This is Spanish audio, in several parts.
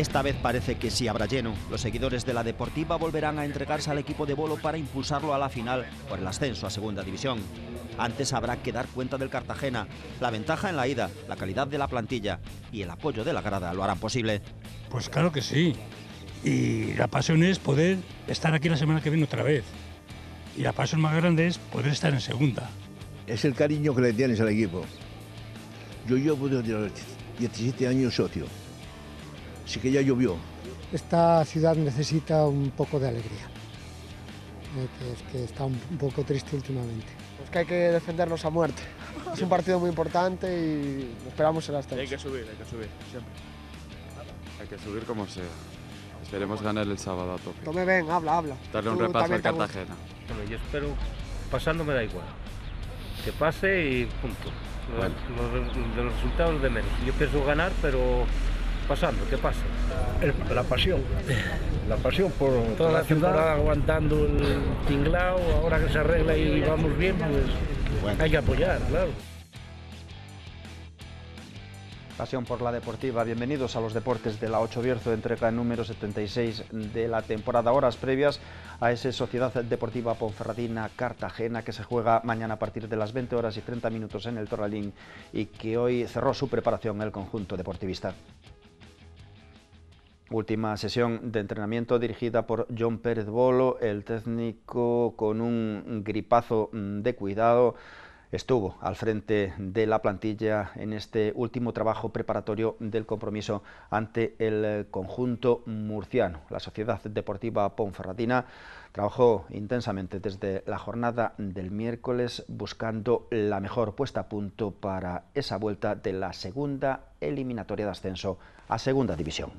Esta vez parece que si habrá lleno. Los seguidores de la Deportiva volverán a entregarse al equipo de bolo para impulsarlo a la final por el ascenso a Segunda División. Antes habrá que dar cuenta del Cartagena. La ventaja en la ida, la calidad de la plantilla y el apoyo de la grada lo harán posible. Pues claro que sí. Y la pasión es poder estar aquí la semana que viene otra vez. Y la pasión más grande es poder estar en segunda. Es el cariño que le tienes al equipo. Yo llevo 17 años socio sí que ya llovió. Esta ciudad necesita un poco de alegría, eh, que, es que está un poco triste últimamente. Es que hay que defendernos a muerte. Es un partido muy importante y esperamos en las tres. Hay que subir, hay que subir, siempre. Hay que subir como sea. Esperemos ganar el sábado a tope. Tome, ven, habla, habla. Darle un repaso al Cartagena. Bueno, Yo espero, pasando me da igual. Que pase y punto. Los, los resultados de menos. Yo pienso ganar, pero pasando? ¿Qué pasa? la pasión. La pasión por toda la, aguantando el tinglao, ahora que se arregla y vamos bien, pues hay que apoyar, claro. Pasión por la Deportiva, bienvenidos a los deportes de la 8 Bierzo, entrega número 76 de la temporada. Horas previas a esa Sociedad Deportiva Ponferradina Cartagena que se juega mañana a partir de las 20 horas y 30 minutos en el Torralín y que hoy cerró su preparación el conjunto deportivista. Última sesión de entrenamiento dirigida por John Pérez Bolo, el técnico con un gripazo de cuidado estuvo al frente de la plantilla en este último trabajo preparatorio del compromiso ante el conjunto murciano. La Sociedad Deportiva Ponferradina trabajó intensamente desde la jornada del miércoles buscando la mejor puesta a punto para esa vuelta de la segunda eliminatoria de ascenso a Segunda División.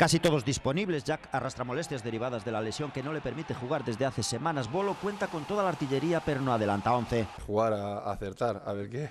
Casi todos disponibles, Jack arrastra molestias derivadas de la lesión que no le permite jugar desde hace semanas. Bolo cuenta con toda la artillería, pero no adelanta 11. Jugar a acertar, a ver qué,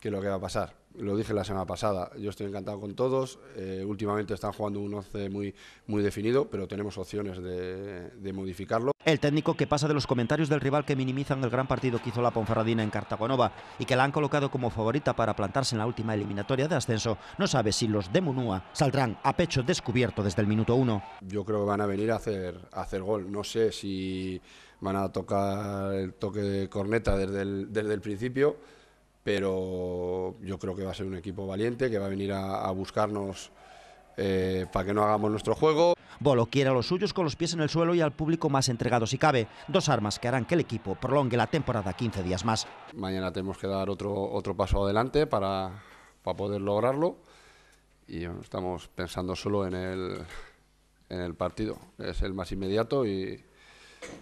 qué es lo que va a pasar lo dije la semana pasada, yo estoy encantado con todos. Eh, últimamente están jugando un 11 muy, muy definido, pero tenemos opciones de, de, modificarlo. El técnico que pasa de los comentarios del rival que minimizan el gran partido que hizo la Ponferradina en Cartagonova y que la han colocado como favorita para plantarse en la última eliminatoria de ascenso, no sabe si los de Munua saldrán a pecho descubierto desde el minuto uno. Yo creo que van a venir a hacer, hacer gol. No sé si van a tocar el toque de corneta desde el, desde el principio pero yo creo que va a ser un equipo valiente, que va a venir a, buscarnos eh, para que no hagamos nuestro juego. Bolo quiere a los suyos con los pies en el suelo y al público más entregado si cabe. Dos armas que harán que el equipo prolongue la temporada 15 días más. Mañana tenemos que dar otro, otro paso adelante para, para poder lograrlo. Y estamos pensando solo en el, en el partido, es el más inmediato y,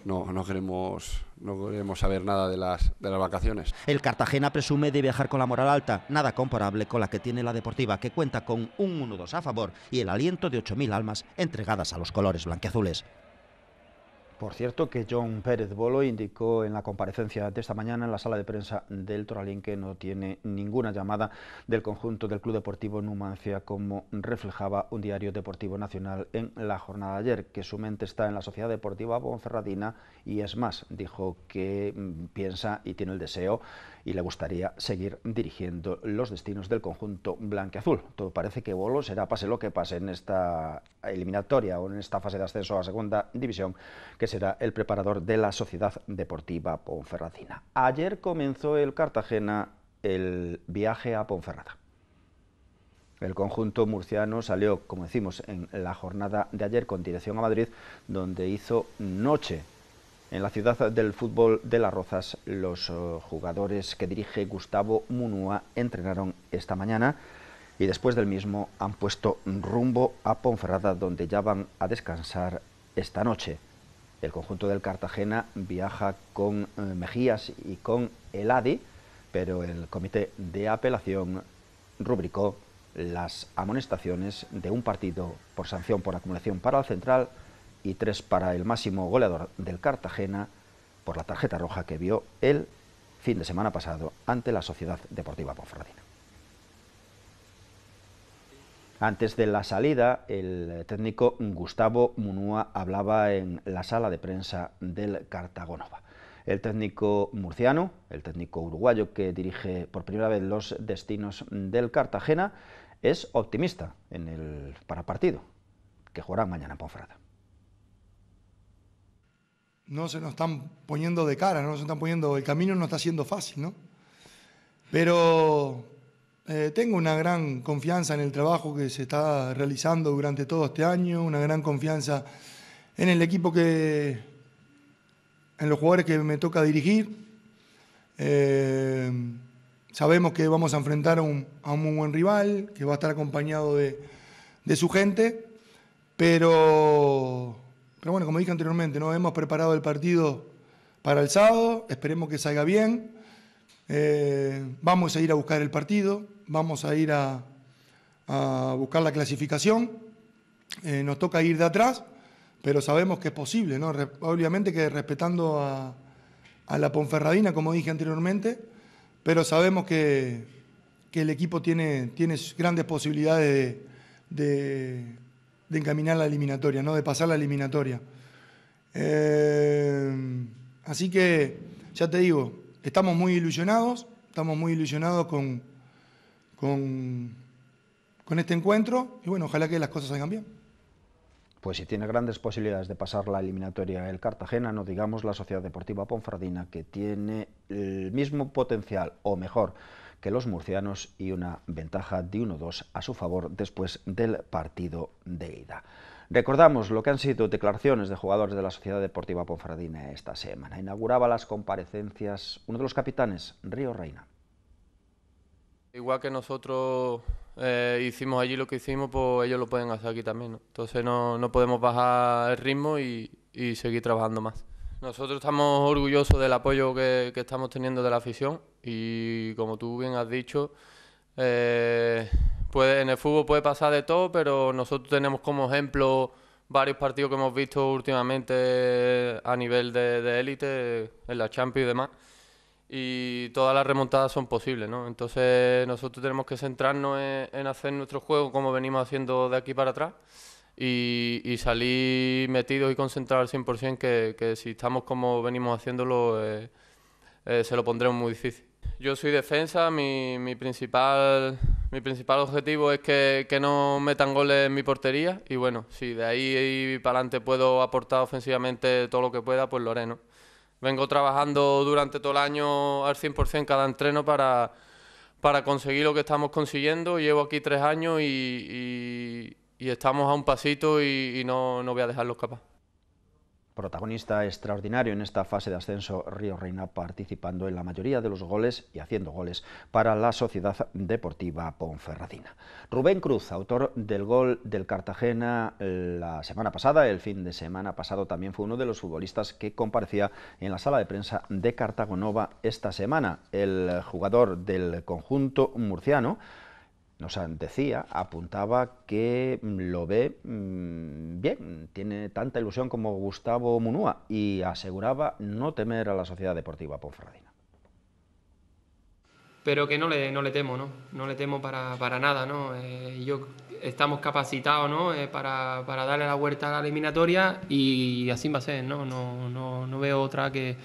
no, no, queremos, no queremos saber nada de las, de las vacaciones. El Cartagena presume de viajar con la moral alta, nada comparable con la que tiene la Deportiva, que cuenta con un 1-2 a favor y el aliento de 8.000 almas entregadas a los colores blanqueazules. Por cierto, que John Pérez Bolo indicó en la comparecencia de esta mañana en la sala de prensa del Toralín que no tiene ninguna llamada del conjunto del Club Deportivo Numancia, como reflejaba un diario deportivo nacional en la jornada de ayer, que su mente está en la Sociedad Deportiva Bonferradina y es más, dijo que mm, piensa y tiene el deseo y le gustaría seguir dirigiendo los destinos del conjunto blanqueazul. Todo parece que Bolo será, pase lo que pase en esta eliminatoria o en esta fase de ascenso a la segunda división, que será el preparador de la Sociedad Deportiva Ponferradina. Ayer comenzó el Cartagena el viaje a Ponferrada. El conjunto murciano salió, como decimos, en la jornada de ayer con dirección a Madrid, donde hizo noche en la ciudad del fútbol de Las Rozas, los eh, jugadores que dirige Gustavo Munua entrenaron esta mañana y después del mismo han puesto rumbo a Ponferrada, donde ya van a descansar esta noche. El conjunto del Cartagena viaja con eh, Mejías y con el ADI, pero el comité de apelación rubricó las amonestaciones de un partido por sanción por acumulación para el central y tres para el máximo goleador del Cartagena por la tarjeta roja que vio el fin de semana pasado ante la Sociedad Deportiva Ponferradina. Antes de la salida, el técnico Gustavo Munua hablaba en la sala de prensa del Cartagonova. El técnico murciano, el técnico uruguayo que dirige por primera vez los destinos del Cartagena, es optimista en el partido que jugará mañana en no se nos están poniendo de cara, no se están poniendo, el camino no está siendo fácil, ¿no? Pero eh, tengo una gran confianza en el trabajo que se está realizando durante todo este año, una gran confianza en el equipo que, en los jugadores que me toca dirigir. Eh, sabemos que vamos a enfrentar a un, muy buen rival, que va a estar acompañado de, de su gente, pero pero bueno, como dije anteriormente, ¿no? hemos preparado el partido para el sábado, esperemos que salga bien. Eh, vamos a ir a buscar el partido, vamos a ir a, buscar la clasificación. Eh, nos toca ir de atrás, pero sabemos que es posible, ¿no? obviamente que respetando a, la Ponferradina, como dije anteriormente, pero sabemos que, el equipo tiene, grandes posibilidades de de encaminar la eliminatoria, ¿no? de pasar la eliminatoria. Eh, así que, ya te digo, estamos muy ilusionados, estamos muy ilusionados con, con, con este encuentro y bueno, ojalá que las cosas salgan bien pues si tiene grandes posibilidades de pasar la eliminatoria el Cartagena, no digamos la Sociedad Deportiva Ponfradina, que tiene el mismo potencial o mejor que los murcianos y una ventaja de 1-2 a su favor después del partido de ida. Recordamos lo que han sido declaraciones de jugadores de la Sociedad Deportiva Ponferradina esta semana. Inauguraba las comparecencias uno de los capitanes, Río Reina. Igual que nosotros eh, hicimos allí lo que hicimos, pues ellos lo pueden hacer aquí también. Entonces no, no, podemos bajar el ritmo y, y seguir trabajando más. Nosotros estamos orgullosos del apoyo que, estamos teniendo de la afición y como tú bien has dicho, eh, en el fútbol puede pasar de todo, pero nosotros tenemos como ejemplo varios partidos que hemos visto últimamente a nivel de élite, en la Champions y demás y todas las remontadas son posibles, ¿no? Entonces nosotros tenemos que centrarnos en, hacer nuestro juego como venimos haciendo de aquí para atrás y, salir metidos y concentrados al 100%, que, que si estamos como venimos haciéndolo, eh, eh, se lo pondremos muy difícil. Yo soy defensa, mi, principal, mi principal objetivo es que, que, no metan goles en mi portería y bueno, si de ahí para adelante puedo aportar ofensivamente todo lo que pueda, pues lo haré, ¿no? Vengo trabajando durante todo el año al 100% cada entreno para, para conseguir lo que estamos consiguiendo. Llevo aquí tres años y y estamos a un pasito y, no, voy a dejarlo escapar. Protagonista extraordinario en esta fase de ascenso, Río Reina participando en la mayoría de los goles y haciendo goles para la Sociedad Deportiva Ponferradina. Rubén Cruz, autor del gol del Cartagena eh, la semana pasada, el fin de semana pasado también fue uno de los futbolistas que comparecía en la sala de prensa de Cartagonova esta semana. El jugador del conjunto murciano nos decía, apuntaba que lo ve mm, bien, tiene tanta ilusión como Gustavo Munúa y aseguraba no temer a la Sociedad Deportiva Ponferradina. Pero que no le, no le temo, ¿no? No le temo para, nada, ¿no? Eh, yo, estamos capacitados, ¿no? Eh, para, para, darle la vuelta a la eliminatoria y así va a ser, ¿no? No, no, veo otra que,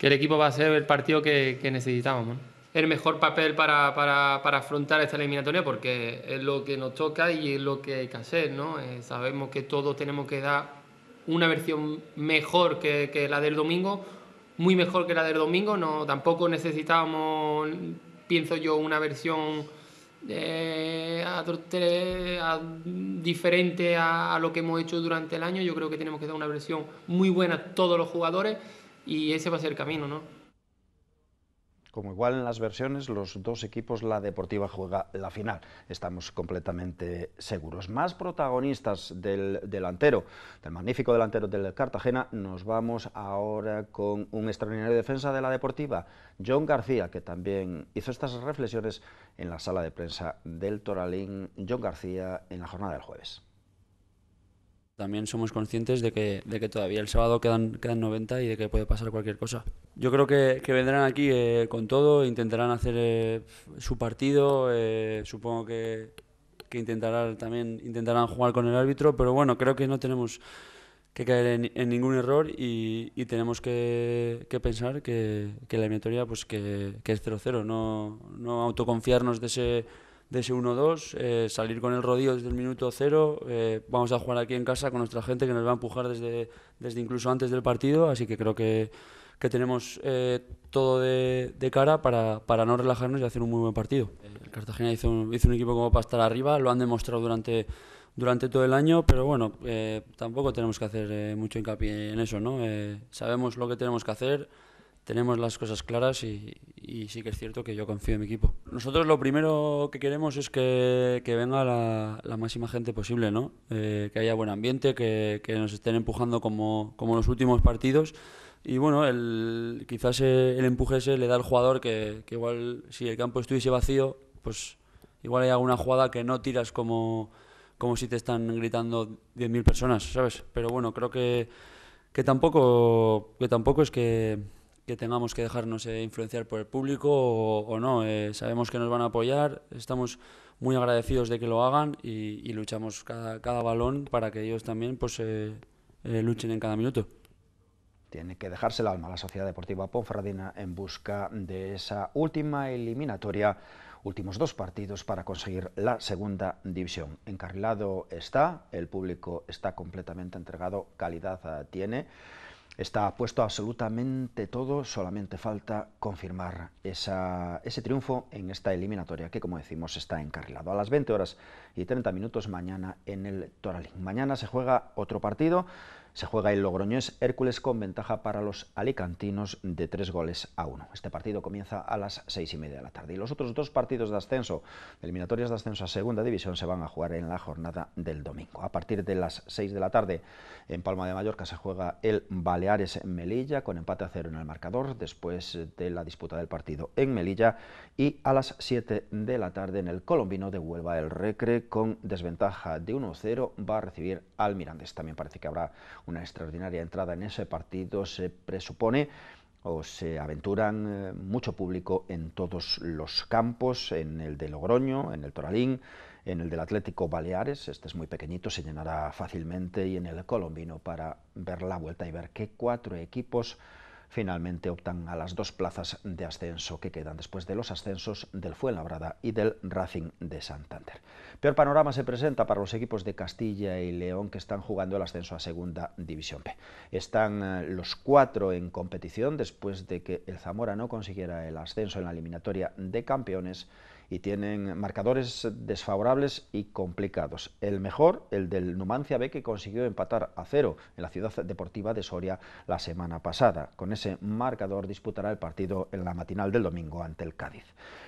el equipo va a ser el partido que, que necesitábamos, ¿no? el mejor papel para, afrontar esta eliminatoria porque es lo que nos toca y es lo que hay que hacer, ¿no? Eh, sabemos que todos tenemos que dar una versión mejor que, la del domingo, muy mejor que la del domingo, no, tampoco necesitábamos, pienso yo, una versión eh, diferente a, lo que hemos hecho durante el año, yo creo que tenemos que dar una versión muy buena a todos los jugadores y ese va a ser el camino, ¿no? como igual en las versiones, los dos equipos, la Deportiva juega la final, estamos completamente seguros. Más protagonistas del delantero, del magnífico delantero del Cartagena, nos vamos ahora con un extraordinario defensa de la Deportiva, John García, que también hizo estas reflexiones en la sala de prensa del Toralín, John García, en la jornada del jueves también somos conscientes de que, todavía el sábado quedan, quedan 90 y de que puede pasar cualquier cosa. Yo creo que, vendrán aquí eh, con todo, intentarán hacer eh, su partido, eh, supongo que, intentarán, también intentarán jugar con el árbitro, pero bueno, creo que no tenemos que caer en, ningún error y, tenemos que, pensar que, la eliminatoria pues que, que es 0-0, no, no autoconfiarnos de ese de ese 1-2, eh, salir con el rodillo desde el minuto cero. Eh, vamos a jugar aquí en casa con nuestra gente que nos va a empujar desde, desde incluso antes del partido, así que creo que, tenemos eh, todo de, cara para, no relajarnos y hacer un muy buen partido. El Cartagena hizo un, hizo un equipo como para estar arriba, lo han demostrado durante durante todo el año, pero bueno, tampoco tenemos que hacer mucho hincapié en eso, ¿no? sabemos lo que tenemos que hacer, tenemos las cosas claras y, sí que es cierto que yo confío en mi equipo. Nosotros lo primero que queremos es que, venga la, máxima gente posible, ¿no? Eh, que haya buen ambiente, que, nos estén empujando como, como, los últimos partidos. Y bueno, el, quizás eh, el empuje ese le da al jugador que, igual si el campo estuviese vacío, pues igual hay alguna jugada que no tiras como, como si te están gritando 10.000 personas, ¿sabes? Pero bueno, creo que, que, tampoco, que tampoco es que que tengamos que dejarnos eh, influenciar por el público o, no. Eh, sabemos que nos van a apoyar, estamos muy agradecidos de que lo hagan y, luchamos cada, cada, balón para que ellos también pues, eh, luchen en cada minuto. Tiene que dejarse el alma la Sociedad Deportiva Ponferradina en busca de esa última eliminatoria, últimos dos partidos para conseguir la segunda división. Encarrilado está, el público está completamente entregado, calidad tiene. Está puesto absolutamente todo, solamente falta confirmar ese triunfo en esta eliminatoria que, como decimos, está encarrilado. A las 20 horas y 30 minutos mañana en el Toralín. Mañana se juega otro partido se juega el Logroñés Hércules con ventaja para los alicantinos de tres goles a uno. Este partido comienza a las seis y media de la tarde. Y los otros dos partidos de ascenso, eliminatorias de ascenso a segunda división, se van a jugar en la jornada del domingo. A partir de las seis de la tarde, en Palma de Mallorca se juega el Baleares Melilla con empate a cero en el marcador después de la disputa del partido en Melilla. Y a las siete de la tarde en el Colombino de Huelva, el Recre con desventaja de 1-0 va a recibir al Mirandés. También parece que habrá una extraordinaria entrada en ese partido, se presupone o se aventuran eh, mucho público en todos los campos, en el de Logroño, en el Toralín, en el del Atlético Baleares, este es muy pequeñito, se llenará fácilmente, y en el Colombino para ver la vuelta y ver qué cuatro equipos finalmente optan a las dos plazas de ascenso que quedan después de los ascensos del Fuenlabrada y del Racing de Santander. Peor panorama se presenta para los equipos de Castilla y León que están jugando el ascenso a Segunda División B. Están eh, los cuatro en competición después de que el Zamora no consiguiera el ascenso en la eliminatoria de campeones y tienen marcadores desfavorables y complicados. El mejor, el del Numancia B, que consiguió empatar a cero en la ciudad deportiva de Soria la semana pasada. Con ese marcador disputará el partido en la matinal del domingo ante el Cádiz.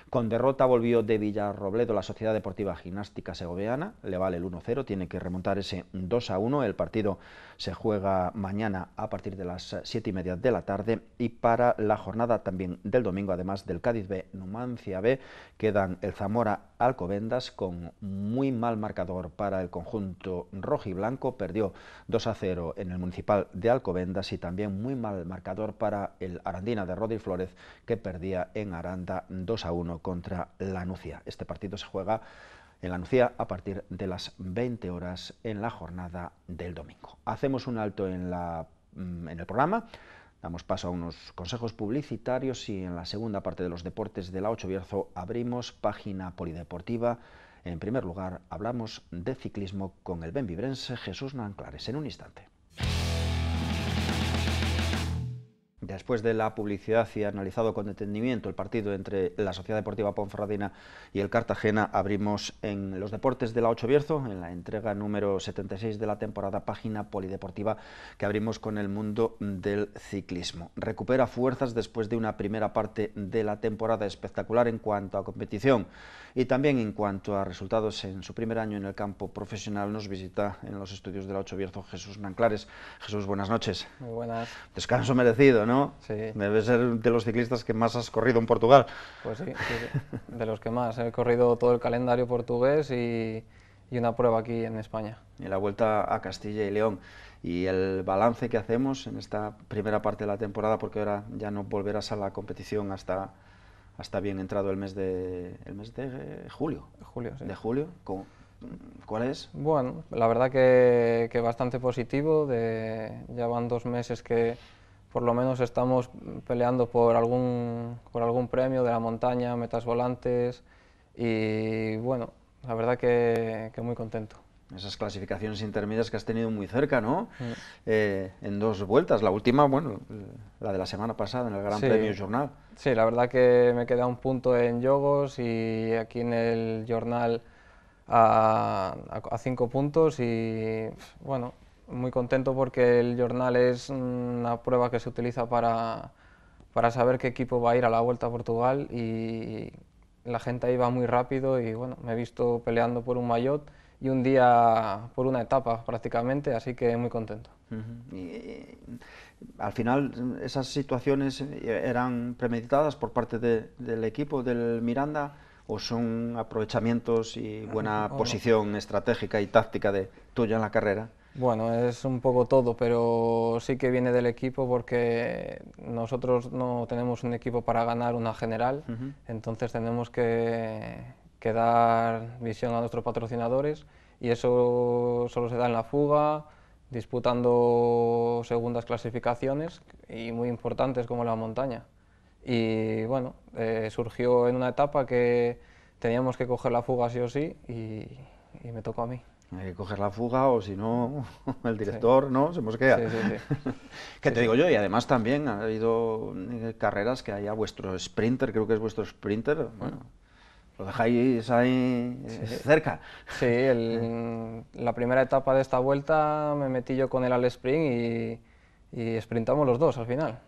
Con derrota volvió de Villarrobledo la Sociedad Deportiva Gimnástica segoveana le vale el 1-0, tiene que remontar ese 2-1. El partido se juega mañana a partir de las 7 y media de la tarde y para la jornada también del domingo, además del Cádiz B, Numancia B, quedan el Zamora Alcobendas con muy mal marcador para el conjunto rojo y blanco, perdió 2 a 0 en el municipal de Alcobendas y también muy mal marcador para el Arandina de Rodri Flores que perdía en Aranda 2 a 1 contra la Nucia. Este partido se juega en la Nucía a partir de las 20 horas en la jornada del domingo. Hacemos un alto en, la, mm, en el programa. Damos paso a unos consejos publicitarios y en la segunda parte de los deportes de la 8 Bierzo abrimos página polideportiva. En primer lugar, hablamos de ciclismo con el benvibrense Jesús Nanclares en un instante. Después de la publicidad y analizado con detenimiento el partido entre la Sociedad Deportiva Ponferradina y el Cartagena, abrimos en los deportes de la ocho Bierzo, en la entrega número 76 de la temporada, página polideportiva que abrimos con el mundo del ciclismo. Recupera fuerzas después de una primera parte de la temporada espectacular en cuanto a competición y también en cuanto a resultados en su primer año en el campo profesional. Nos visita en los estudios de la Ocho Bierzo Jesús Nanclares. Jesús, buenas noches. Muy buenas. Descanso merecido, ¿no? ¿no? Debe ser de los ciclistas que más has corrido en Portugal. Pues sí, de los que más. He corrido todo el calendario portugués y, y una prueba aquí en España. Y la vuelta a Castilla y León. Y el balance que hacemos en esta primera parte de la temporada, porque ahora ya no volverás a la competición hasta, hasta bien entrado el mes de, el mes de julio. Julio, De julio. Con, ¿Cuál es? Bueno, la verdad que, que bastante positivo. De, ya van dos meses que por lo menos estamos peleando por algún, por algún premio de la montaña, metas volantes y bueno, la verdad que, muy contento. Esas clasificaciones intermedias que has tenido muy cerca, ¿no? Mm. Eh, en dos vueltas. La última, bueno, la de la semana pasada, en el Gran Premio Jornal. Sí, la verdad que me queda un punto en Jogos y aquí en el Jornal a cinco puntos y, bueno, muy contento porque el jornal es una prueba que se utiliza para, saber qué equipo va a ir a la Vuelta a Portugal y la gente ahí va muy rápido y bueno, me he visto peleando por un maillot y un día por una etapa prácticamente, así que muy contento. Eh, al final esas situaciones eh, eran premeditadas por parte del equipo del Miranda o son aprovechamientos y ah, buena posición estratégica y táctica de tuya en la carrera. Bueno, es un poco todo, pero sí que viene del equipo porque nosotros no tenemos un equipo para ganar una general, entonces tenemos que, dar visión a nuestros patrocinadores y eso solo se da en la fuga, disputando segundas clasificaciones y muy importantes como la montaña. Y bueno, eh, surgió en una etapa que teníamos que coger la fuga sí o sí y me tocó a mí. Hay que coger la fuga o si no, el director no se mosquea. Sí, que te digo yo, y además también ha habido eh, carreras que haya vuestro sprinter, creo que es vuestro sprinter, bueno, lo dejáis ahí eh, cerca. Sí, el, eh. la primera etapa de esta vuelta me metí yo con él al sprint y, y sprintamos los dos al final.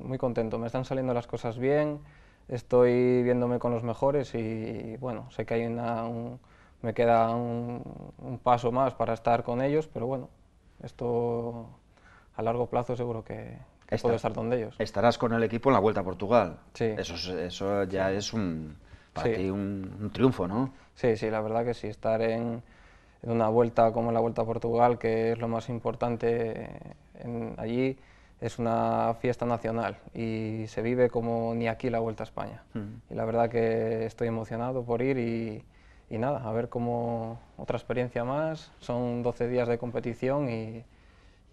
muy contento, me están saliendo las cosas bien, estoy viéndome con los mejores y bueno, sé que hay Un, me queda un, paso más para estar con ellos, pero bueno, esto a largo plazo seguro que, que puedo estar donde ellos. Estarás con el equipo en la Vuelta a Portugal. Sí. Eso, eso ya es un, para ti un, triunfo, ¿no? Sí, sí, la verdad que sí. Estar en, una vuelta como la Vuelta a Portugal, que es lo más importante allí, es una fiesta nacional y se vive como ni aquí la Vuelta a España. Y la verdad que estoy emocionado por ir y y nada, a ver cómo otra experiencia más. Son 12 días de competición y,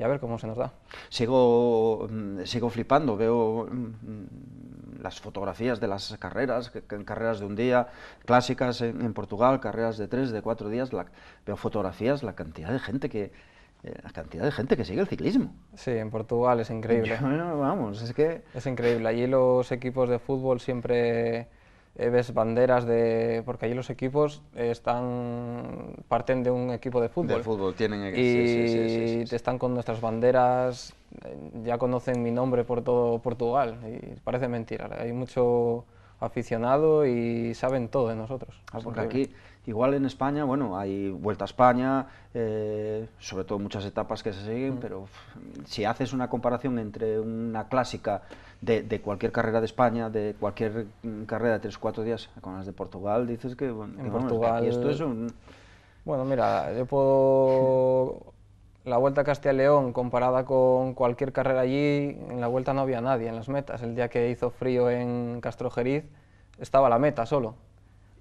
a ver cómo se nos da. Sigo, mm, sigo flipando, veo mm, las fotografías de las carreras, carreras de un día, clásicas en, Portugal, carreras de tres, de cuatro días, veo fotografías, la cantidad de gente que, eh, la cantidad de gente que sigue el ciclismo. Sí, en Portugal es increíble. vamos, es que... Es increíble. Allí los equipos de fútbol siempre eh, ves banderas de... porque allí los equipos eh, están parten de un equipo de fútbol. fútbol, tienen... Y están con nuestras banderas, eh, ya conocen mi nombre por todo Portugal y parece mentira. Hay mucho aficionado y saben todo de nosotros. Ah, porque aquí, igual en España, bueno, hay Vuelta a España, eh, sobre todo muchas etapas que se siguen, mm. pero si haces una comparación entre una clásica de, cualquier carrera de España, de cualquier mm, carrera de 3 o 4 días, con las de Portugal, dices que, en Portugal, esto es un... Bueno, mira, yo puedo la Vuelta a Castilla y León, comparada con cualquier carrera allí, en la Vuelta no había nadie en las metas. El día que hizo frío en Castrojeriz, estaba la meta solo.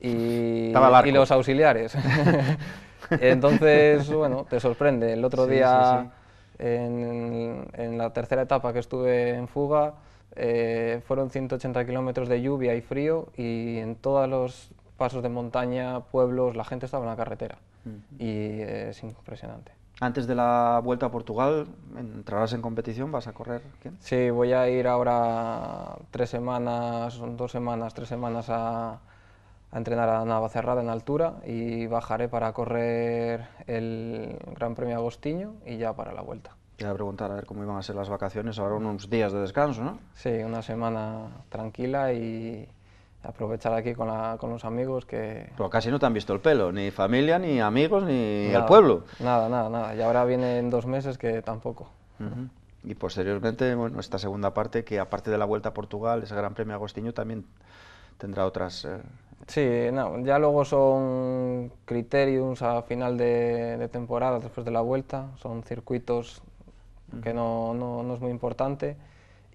Y, y los auxiliares. Entonces, bueno, te sorprende. El otro día, En, la tercera etapa que estuve en fuga, eh, fueron 180 kilómetros de lluvia y frío y en todos los pasos de montaña, pueblos, la gente estaba en la carretera. Y es impresionante. Antes de la vuelta a Portugal, entrarás en competición, vas a correr. Sí, voy a ir ahora tres semanas, son dos semanas, tres semanas a, entrenar a Navacerrada en altura y bajaré para correr el Gran Premio Agostinho y ya para la vuelta. Te voy a preguntar a ver cómo iban a ser las vacaciones, ahora unos días de descanso, ¿no? Sí, una semana tranquila y, aprovechar aquí con, los amigos que... Pero casi no te han visto el pelo, ni familia, ni amigos, ni el pueblo. Nada, nada, nada. Y ahora vienen dos meses que tampoco. Y posteriormente, bueno, esta segunda parte, que aparte de la Vuelta a Portugal, ese Gran Premio Agostinho, también tendrá otras... Eh, sí, ya luego son criterios a final de, temporada, después de la Vuelta, son circuitos que no, no, no es muy importante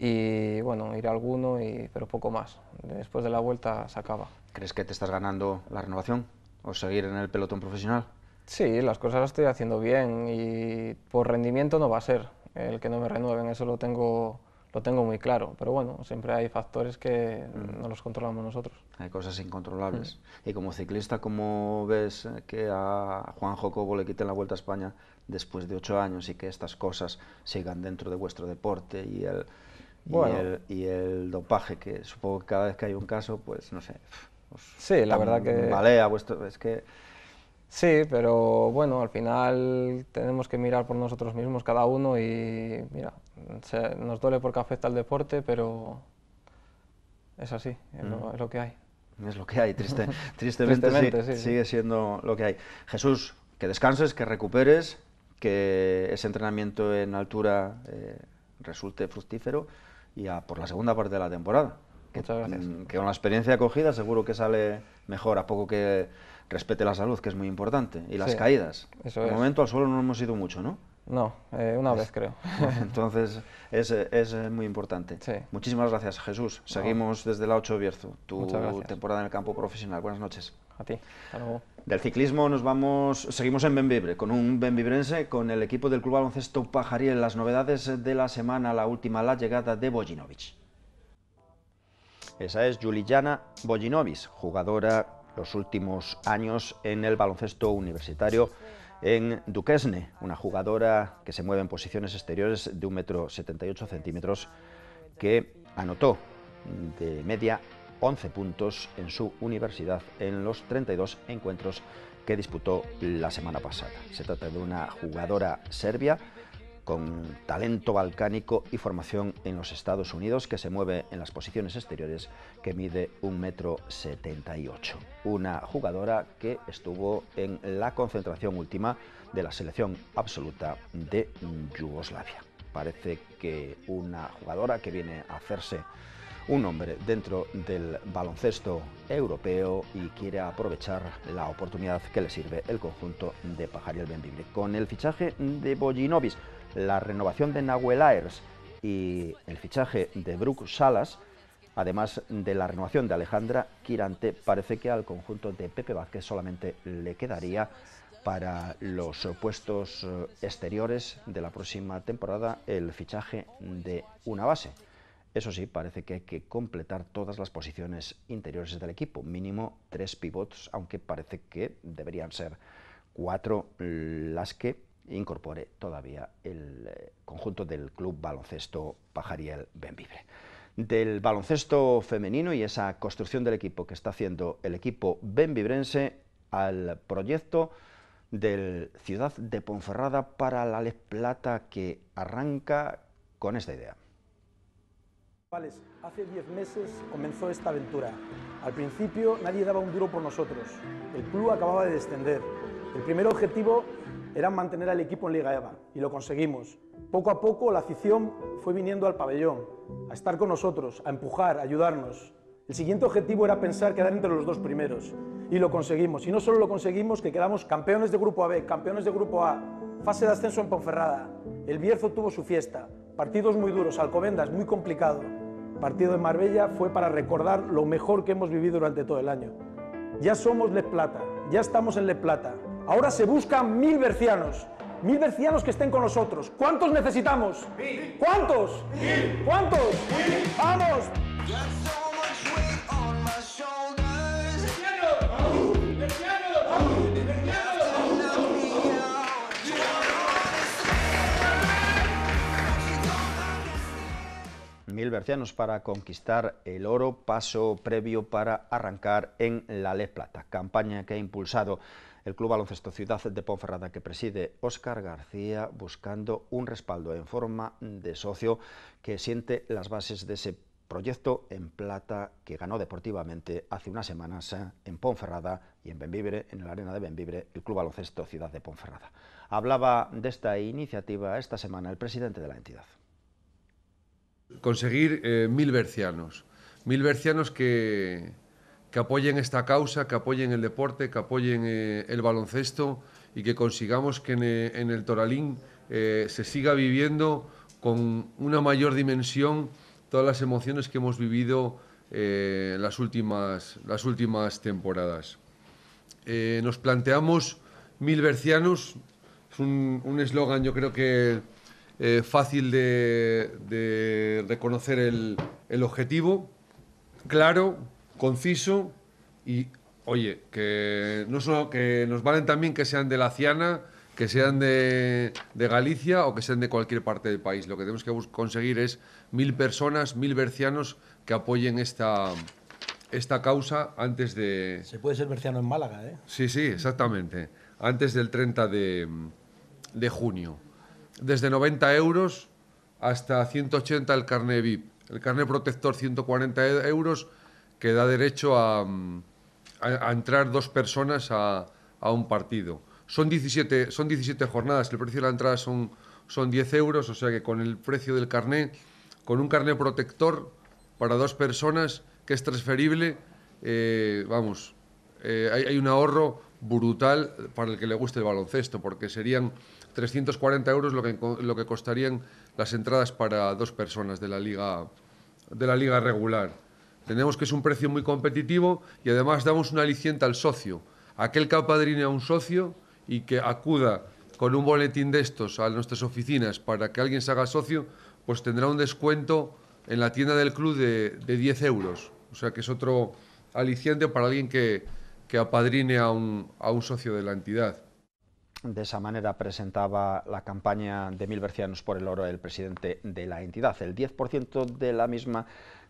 y bueno, ir a alguno, y, pero poco más. Después de la vuelta se acaba. ¿Crees que te estás ganando la renovación o seguir en el pelotón profesional? Sí, las cosas las estoy haciendo bien y por rendimiento no va a ser el que no me renueven, eso lo tengo, lo tengo muy claro. Pero bueno, siempre hay factores que mm. no los controlamos nosotros. Hay cosas incontrolables. Mm. Y como ciclista, ¿cómo ves que a Juan Jocobo le quiten la Vuelta a España después de ocho años y que estas cosas sigan dentro de vuestro deporte y el, y, el, dopaje, que supongo que cada vez que hay un caso, pues no sé. sí, la verdad que. Vale, vuestro. Es que. Sí, pero bueno, al final tenemos que mirar por nosotros mismos cada uno y mira, nos duele porque afecta al deporte, pero es así, es, lo, mm. que hay. Es lo que hay, triste, tristemente, sigue siendo lo que hay. Jesús, que descanses, que recuperes, que ese entrenamiento en altura eh, resulte fructífero y a por la segunda parte de la temporada. Muchas gracias. Mm, que con la experiencia acogida seguro que sale mejor, a poco que respete la salud, que es muy importante, y las caídas. Eso de momento al suelo no hemos ido mucho, ¿no? No, eh, una vez creo. Entonces es, es muy importante. Muchísimas gracias, Jesús. Seguimos desde la 8 de Bierzo, tu temporada en el campo profesional. Buenas noches. A ti. Hasta luego. Del ciclismo nos vamos, seguimos en Benvibre, con un benvibrense, con el equipo del Club Baloncesto Pajariel. Las novedades de la semana, la última, la llegada de Bojinovic. Esa es Julijana Bojinovic, jugadora los últimos años en el baloncesto universitario en Duquesne, una jugadora que se mueve en posiciones exteriores de 1,78 metro centímetros que anotó de media 11 puntos en su universidad en los 32 encuentros que disputó la semana pasada. Se trata de una jugadora serbia con talento balcánico y formación en los Estados Unidos, que se mueve en las posiciones exteriores, que mide 1,78 m. Una jugadora que estuvo en la concentración última de la selección absoluta de Yugoslavia. Parece que una jugadora que viene a hacerse un hombre dentro del baloncesto europeo y quiere aprovechar la oportunidad que le sirve el conjunto de Pajariel Bendible. Con el fichaje de Bojinovic, la renovación de Nahuel Ayers y el fichaje de Brook Salas, además de la renovación de Alejandra Quirante, parece que al conjunto de Pepe Vázquez solamente le quedaría para los puestos eh, exteriores de la próxima temporada el fichaje de una base. Eso sí, parece que hay que completar todas las posiciones interiores del equipo, mínimo tres pivots, aunque parece que deberían ser cuatro las que incorpore todavía el eh, conjunto del Club Baloncesto Pajariel Benvibre. Del baloncesto femenino y esa construcción del equipo que está haciendo el equipo benvibrense al proyecto del Ciudad de Ponferrada para la Les Plata que arranca con esta idea hace 10 meses comenzó esta aventura. Al principio nadie daba un duro por nosotros. El club acababa de descender. El primer objetivo era mantener al equipo en Liga EVA y lo conseguimos. Poco a poco la afición fue viniendo al pabellón, a estar con nosotros, a empujar, a ayudarnos. El siguiente objetivo era pensar quedar entre los dos primeros y lo conseguimos. Y no solo lo conseguimos, que quedamos campeones de Grupo AB, campeones de Grupo A, fase de ascenso en Ponferrada. El Bierzo tuvo su fiesta, Partidos muy duros, Alcobendas muy complicado. Partido de Marbella fue para recordar lo mejor que hemos vivido durante todo el año. Ya somos Le Plata, ya estamos en Le Plata. Ahora se buscan mil bercianos, mil bercianos que estén con nosotros. ¿Cuántos necesitamos? ¿Cuántos? ¿Cuántos? ¡Vamos! Bercianos para conquistar el oro, paso previo para arrancar en la Lez Plata, campaña que ha impulsado el Club Baloncesto Ciudad de Ponferrada que preside Óscar García buscando un respaldo en forma de socio que siente las bases de ese proyecto en plata que ganó deportivamente hace unas semanas eh, en Ponferrada y en Benvibre, en la arena de Benvibre, el Club Baloncesto Ciudad de Ponferrada. Hablaba de esta iniciativa esta semana el presidente de la entidad conseguir eh, mil bercianos. Mil bercianos que, apoyen esta causa, que apoyen el deporte, que apoyen eh, el baloncesto y que consigamos que en, eh, el Toralín se siga viviendo con una mayor dimensión todas las emociones que hemos vivido las, últimas, las últimas temporadas. nos planteamos mil bercianos, es un eslogan yo creo que eh, fácil de, reconocer el, objetivo, claro, conciso y, oye, que no solo que nos valen también que sean de la Ciana, que sean de, Galicia o que sean de cualquier parte del país. Lo que tenemos que conseguir es mil personas, mil bercianos que apoyen esta, esta causa antes de... Se puede ser berciano en Málaga, ¿eh? Sí, sí, exactamente. Antes del 30 de junio desde 90 euros hasta 180 el carné VIP. El carné protector 140 euros que da derecho a, mm, entrar dos personas a, un partido. Son 17, son 17 jornadas, el precio de la entrada son, son 10 euros, o sea que con el precio del carné, con un carné protector para dos personas que es transferible, eh, vamos, eh, hay un ahorro brutal para el que le guste el baloncesto, porque serían 340 euros lo que, costarían las entradas para dos personas de la liga, de la liga regular. Tenemos que es un precio muy competitivo y además damos una aliciente al socio. Aquel que apadrine a un socio y que acuda con un boletín de estos a nuestras oficinas para que alguien se haga socio, pues tendrá un descuento en la tienda del club de, de 10 euros. O sea que es otro aliciente para alguien que, que apadrine a un, a un socio de la entidad. De esa manera presentaba la campaña de Mil vercianos por el oro el presidente de la entidad. El 10% de la misma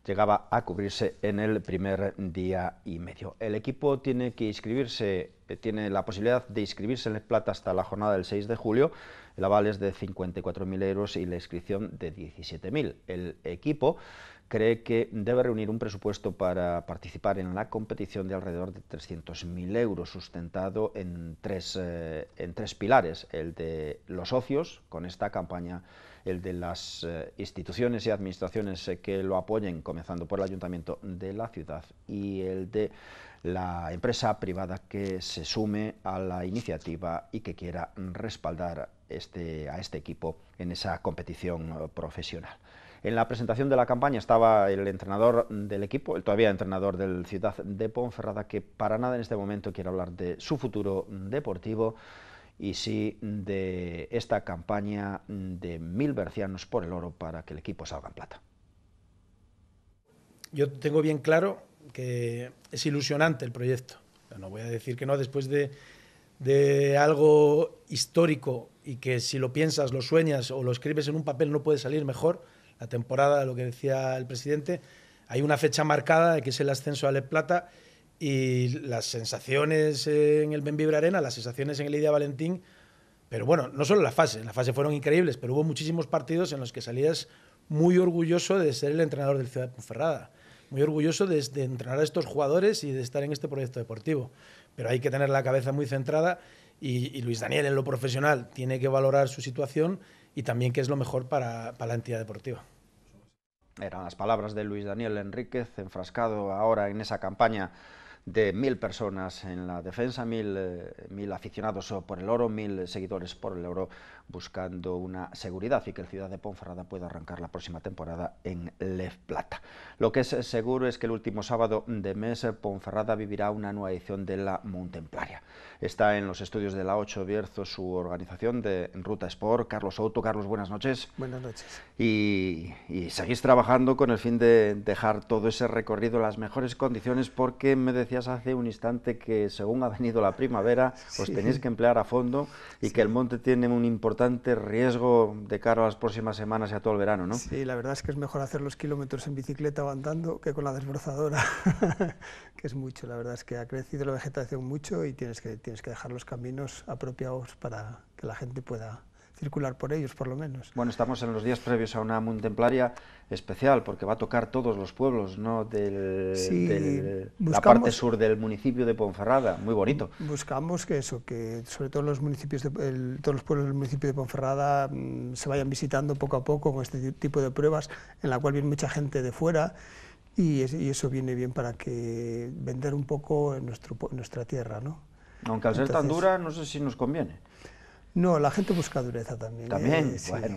llegaba a cubrirse en el primer día y medio. El equipo tiene que inscribirse, eh, tiene la posibilidad de inscribirse en el plata hasta la jornada del 6 de julio. El aval es de 54.000 euros y la inscripción de 17.000. El equipo cree que debe reunir un presupuesto para participar en la competición de alrededor de 300.000 euros, sustentado eh, en tres, pilares, el de los socios, con esta campaña, el de las eh, instituciones y administraciones eh, que lo apoyen, comenzando por el ayuntamiento de la ciudad, y el de la empresa privada que se sume a la iniciativa y que quiera respaldar este, a este equipo en esa competición profesional. En la presentación de la campaña estaba el entrenador del equipo, el todavía entrenador del Ciudad de Ponferrada, que para nada en este momento quiere hablar de su futuro deportivo y sí de esta campaña de mil vercianos por el oro para que el equipo salga en plata. Yo tengo bien claro que es ilusionante el proyecto. No voy a decir que no, después de, de algo histórico y que si lo piensas, lo sueñas o lo escribes en un papel no puede salir mejor la temporada, lo que decía el presidente, hay una fecha marcada que es el ascenso a Le Plata y las sensaciones en el Benvibre Arena, las sensaciones en el Idea Valentín, pero bueno, no solo la fase, la fase fueron increíbles, pero hubo muchísimos partidos en los que salías muy orgulloso de ser el entrenador del Ciudad de Ponferrada, muy orgulloso de, entrenar a estos jugadores y de estar en este proyecto deportivo. Pero hay que tener la cabeza muy centrada y, y, Luis Daniel en lo profesional tiene que valorar su situación y también qué es lo mejor para, para la entidad deportiva. Eran las palabras de Luis Daniel Enríquez, enfrascado ahora en esa campaña de mil personas en la defensa, mil, eh, mil aficionados por el oro, mil seguidores por el oro, buscando una seguridad y que el Ciudad de Ponferrada pueda arrancar la próxima temporada en Lev Plata. Lo que es seguro es que el último sábado de mes eh, Ponferrada vivirá una nueva edición de la Montemplaria. Está en los estudios de la 8 Bierzo su organización de Ruta Sport. Carlos Souto, Carlos, buenas noches. Buenas noches. Y, seguís trabajando con el fin de dejar todo ese recorrido en las mejores condiciones porque me decías hace un instante que según ha venido la primavera os pues tenéis que emplear a fondo y que el monte tiene un importante importante riesgo de cara a las próximas semanas y a todo el verano, ¿no? Sí, la verdad es que es mejor hacer los kilómetros en bicicleta o andando que con la desbrozadora, que es mucho, la verdad es que ha crecido la vegetación mucho y tienes que, tienes que dejar los caminos apropiados para que la gente pueda circular por ellos, por lo menos. Bueno, estamos en los días previos a una muntemplaria especial, porque va a tocar todos los pueblos, ¿no?, de la parte sur del municipio de Ponferrada, muy bonito. Buscamos que eso, que sobre todo los municipios, de, todos los pueblos del municipio de Ponferrada mm, se vayan visitando poco a poco con este tipo de pruebas, en la cual viene mucha gente de fuera, y, eso viene bien para que vender un poco en nuestro, nuestra tierra, ¿no? Aunque al ser tan dura, no sé si nos conviene. No, la gente busca dureza también. También,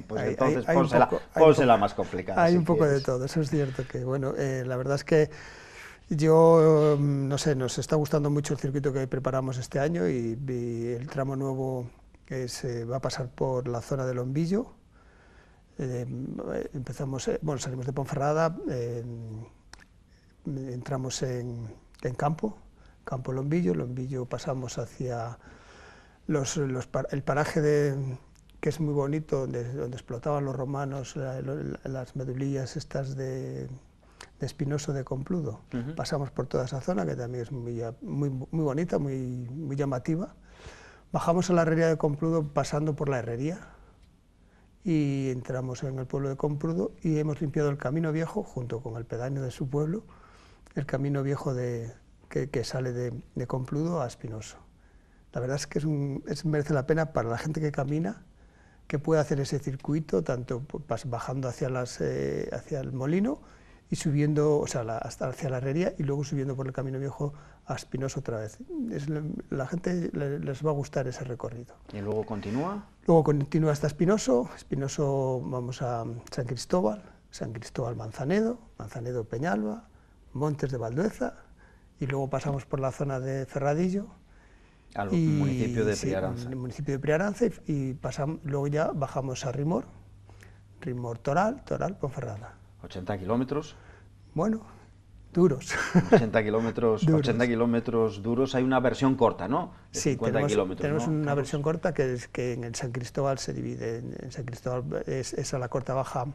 pues entonces más complicada. Hay un poco de todo, eso es cierto, que bueno, eh, la verdad es que yo, mm, no sé, nos está gustando mucho el circuito que preparamos este año y, el tramo nuevo que se va a pasar por la zona del Lombillo. Eh, empezamos, eh, bueno, salimos de Ponferrada, entramos en campo, campo Lombillo, Lombillo pasamos hacia el paraje de, que es muy bonito, donde, donde explotaban los romanos las medulillas estas de, Espinoso de Compludo. Pasamos por toda esa zona, que también es muy, muy, muy bonita, muy, muy llamativa. Bajamos a la herrería de Compludo pasando por la herrería y entramos en el pueblo de Compludo y hemos limpiado el camino viejo junto con el pedaño de su pueblo, el camino viejo de, que, sale de Compludo a Espinoso. La verdad es que es merece la pena para la gente que camina, que pueda hacer ese circuito, tanto bajando hacia, eh, hacia el molino y subiendo, o sea, hasta hacia la herrería y luego subiendo por el Camino Viejo a Espinoso otra vez. la gente les va a gustar ese recorrido. ¿Y luego continúa? Luego continúa hasta Espinoso, Espinoso vamos a San Cristóbal, San Cristóbal Manzanedo, Manzanedo Peñalba, Montes de Valdueza y luego pasamos por la zona de Cerradillo al municipio de Priaranza. Sí, el municipio de Priaranza y, pasamos, luego ya bajamos a Rimor, Rimor Toral, Toral, Ponferrada. ¿80 kilómetros? Bueno, duros. 80 kilómetros, duros. 80 kilómetros duros. Hay una versión corta, ¿no? sí, tenemos, una versión corta que, es, que en el San Cristóbal se divide. En San Cristóbal es, es a la corta baja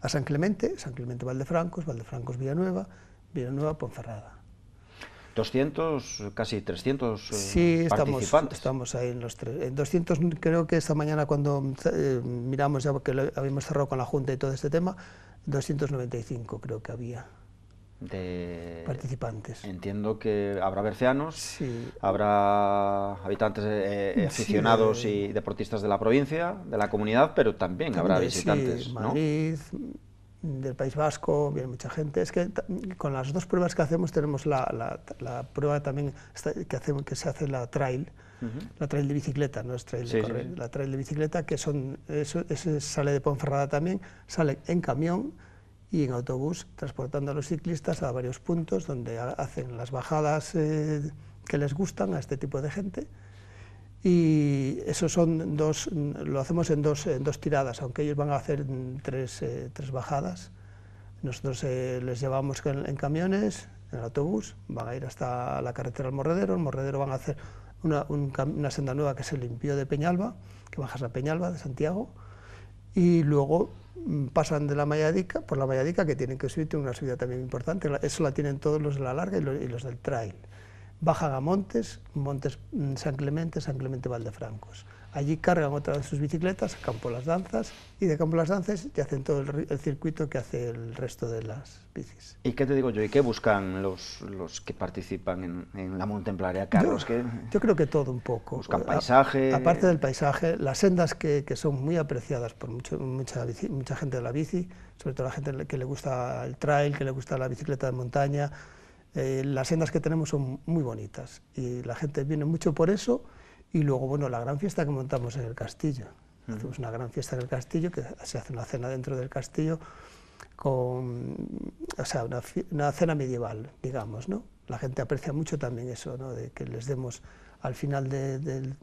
a San Clemente, San Clemente Valdefrancos, Valdefrancos Villanueva, Villanueva Ponferrada. 200, casi 300 eh, participantes. Estamos, estamos ahí en los en 200, creo que esta mañana cuando eh, miramos ya que lo habíamos cerrado con la Junta y todo este tema, 295 creo que había de participantes. Entiendo que habrá berceanos, habrá habitantes eh, aficionados y deportistas de la provincia, de la comunidad, pero también habrá visitantes. Sí, del País Vasco, viene mucha gente. Es que con las dos pruebas que hacemos tenemos la, prueba también que, hacemos, que se hace la trail, la trail de bicicleta, no es trail de correr, la trail de bicicleta, que son, eso, sale de Ponferrada también, sale en camión y en autobús, transportando a los ciclistas a varios puntos donde hacen las bajadas eh, que les gustan a este tipo de gente y eso son dos, lo hacemos en dos, en dos tiradas, aunque ellos van a hacer tres, eh, tres bajadas. Nosotros eh, les llevamos en, camiones, en autobús, van a ir hasta la carretera al Morredero, el Morredero van a hacer una, senda nueva que se limpió de Peñalba, que bajas a Peñalba de Santiago, y luego mm, pasan de la Mayadica, por la Mayadica, que tienen que subir, tiene una subida también importante, eso la tienen todos los de la larga y los del trail bajan a Montes, Montes mm, San Clemente, San Clemente Valdefrancos. Allí cargan otra de sus bicicletas a Campo Las Danzas y de Campo Las Danzas ya hacen todo el, circuito que hace el resto de las bicis. ¿Y qué te digo yo? ¿Y qué buscan los, que participan en, la Montemplaria, Carlos? Yo, yo creo que todo un poco. Buscan paisaje. aparte del paisaje, las sendas que, son muy apreciadas por mucho, mucha, mucha gente de la bici, sobre todo la gente que le gusta el trail, que le gusta la bicicleta de montaña, eh, las sendas que tenemos son muy bonitas y la gente viene mucho por eso y luego, bueno, la gran fiesta que montamos en el castillo. Hacemos una gran fiesta en el castillo, que se hace una cena dentro del castillo, con, o sea, una, cena medieval, digamos, ¿no? La gente aprecia mucho también eso, ¿no? De que les demos al final del,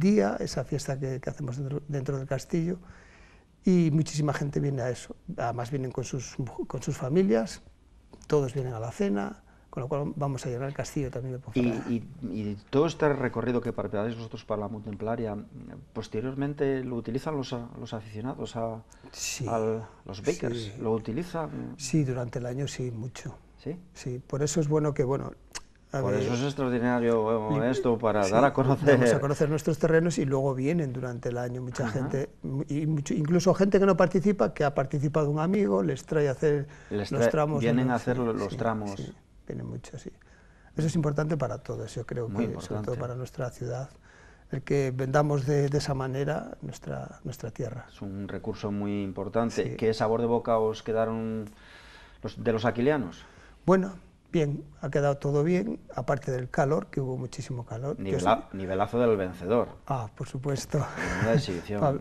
día esa fiesta que, hacemos dentro, del castillo y muchísima gente viene a eso. Además vienen con con sus familias, todos vienen a la cena, con lo cual vamos a llegar al castillo también de Y, todo este recorrido que preparáis vosotros para la Mutemplaria, posteriormente lo utilizan los, aficionados a, los bakers, lo utilizan. Sí, durante el año sí, mucho. Sí. Sí, por eso es bueno que bueno. Por eso es extraordinario esto para dar a conocer. Vamos a conocer nuestros terrenos y luego vienen durante el año mucha gente, y incluso gente que no participa, que ha participado un amigo, les trae a hacer los tramos. Vienen a hacer los tramos viene mucho, así Eso es importante para todos, yo creo, que, sobre todo para nuestra ciudad el que vendamos de, esa manera nuestra, nuestra tierra. Es un recurso muy importante. que ¿Qué sabor de boca os quedaron de los aquilianos? Bueno, bien, ha quedado todo bien, aparte del calor, que hubo muchísimo calor. Nivelazo del vencedor. Ah, por supuesto.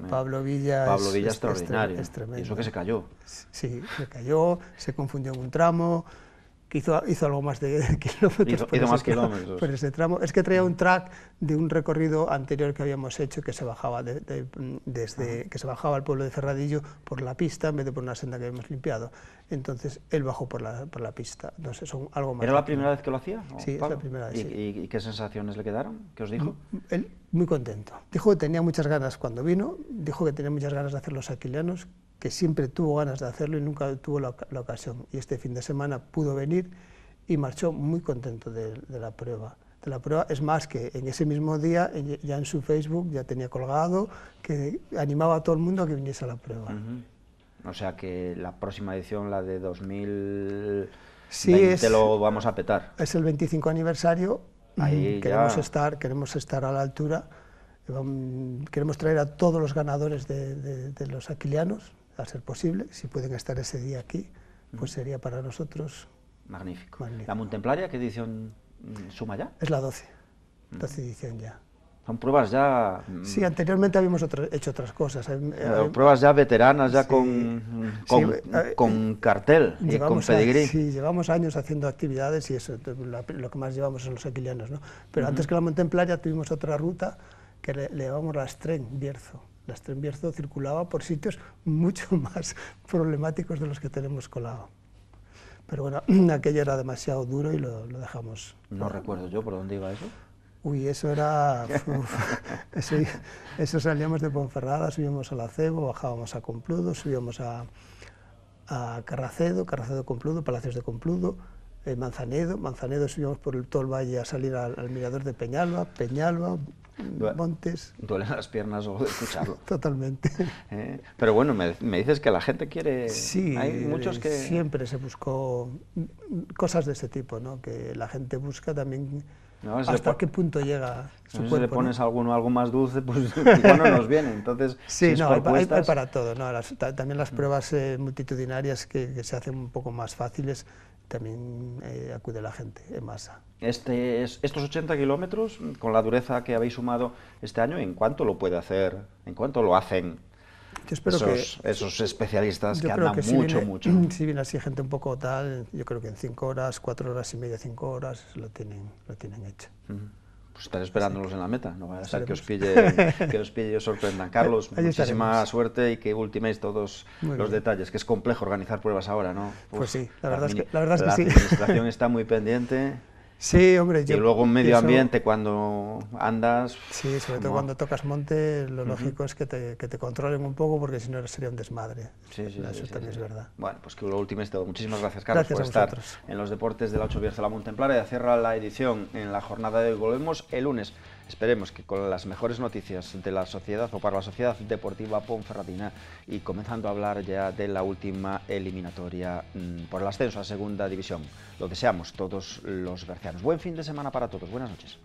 Pablo Villa, eh. Pablo Villa es, extraordinario. eso que se cayó. Sí, se cayó, se confundió en un tramo, hizo, algo más de, kilómetros. Hizo, ese tramo. Es que traía un track de un recorrido anterior que habíamos hecho que se bajaba desde que se bajaba al pueblo de Ferradillo por la pista en vez de por una senda que habíamos limpiado. Entonces él bajó por la, por la pista. Entonces son algo más. ¿Era la primera vez que lo hacía? Sí, es la primera vez. ¿Y, ¿Y, qué sensaciones le quedaron? ¿Qué os dijo? Él muy contento. Dijo que tenía muchas ganas cuando vino. Dijo que tenía muchas ganas de hacer los Aquilianos, que siempre tuvo ganas de hacerlo y nunca tuvo la, ocasión. Y este fin de semana pudo venir y marchó muy contento de, la prueba. De la prueba, es más que en ese mismo día, ya en su Facebook, ya tenía colgado que animaba a todo el mundo a que viniese a la prueba. O sea que la próxima edición, la de 2000... Sí, lo vamos a petar. Es el 25 aniversario. Ahí queremos estar, queremos estar a la altura. Queremos traer a todos los ganadores de, de los aquilianos, al ser posible, si pueden estar ese día aquí, pues mm. sería para nosotros... Magnífico. ¿La Montemplaria qué edición suma ya? Es la 12, 12 mm. edición ya. Son pruebas ya... Mm, sí, anteriormente habíamos hecho otras cosas. Em, eh, em, pruebas ya veteranas, ya con, con, eh, eh, cartel y con pedigrí. sí, llevamos años haciendo actividades y eso, lo que más llevamos son los aquilianos. Pero antes que la Montemplaria tuvimos otra ruta que le, llevamos llamamos la Bierzo las Tren circulaba por sitios mucho más problemáticos de los que tenemos colado. Pero bueno, aquello era demasiado duro y lo, dejamos. No recuerdo yo por dónde iba eso. Uy, eso era... eso, salíamos de Ponferrada, subíamos a la Cebo, bajábamos a Compludo, subíamos a, Carracedo, Carracedo Compludo, Palacios de Compludo, eh, Manzanedo, Manzanedo subíamos por el, todo valle a salir al mirador de Peñalba, Peñalba, montes. Duelen las piernas o de escucharlo. Totalmente. ¿Eh? Pero bueno, me, me, dices que la gente quiere... Sí, hay muchos que... siempre se buscó cosas de ese tipo, ¿no? que la gente busca también... ¿Hasta qué punto llega su le pones alguno algo más dulce, pues igual no nos viene. Entonces, sí, no, hay, para todo. también las mm. pruebas eh, multitudinarias que, se hacen un poco más fáciles también eh, acude la gente en masa. Este, estos 80 kilómetros, con la dureza que habéis sumado este año, ¿en cuánto lo puede hacer? ¿En cuánto lo hacen esos, especialistas que andan mucho, mucho. Si bien así gente un poco tal, yo creo que en 5 horas, 4 horas y media, 5 horas, lo tienen, lo tienen hecho pues estaré esperándolos en la meta, no vaya a ser que os pille, que os pille y os sorprendan. Carlos, muchísima suerte y que ultiméis todos los detalles, que es complejo organizar pruebas ahora, ¿no? pues sí, la verdad, es, que, la verdad es que, sí. La administración está muy pendiente. Sí, hombre. y luego un medio ambiente cuando andas. Sí, sobre todo cuando tocas monte, lo lógico es que te, controlen un poco porque si no sería un desmadre. Sí, sí, Eso también es verdad. Bueno, pues que lo último es todo. Muchísimas gracias, Carlos, gracias por estar en los deportes de la 8 Viernes de la Montemplara. Y la edición en la jornada de hoy. Volvemos el lunes. Esperemos que con las mejores noticias de la sociedad o para la sociedad deportiva Ponferradina y comenzando a hablar ya de la última eliminatoria mm, por el ascenso a segunda división. Lo deseamos todos los bercianos. Buen fin de semana para todos. Buenas noches.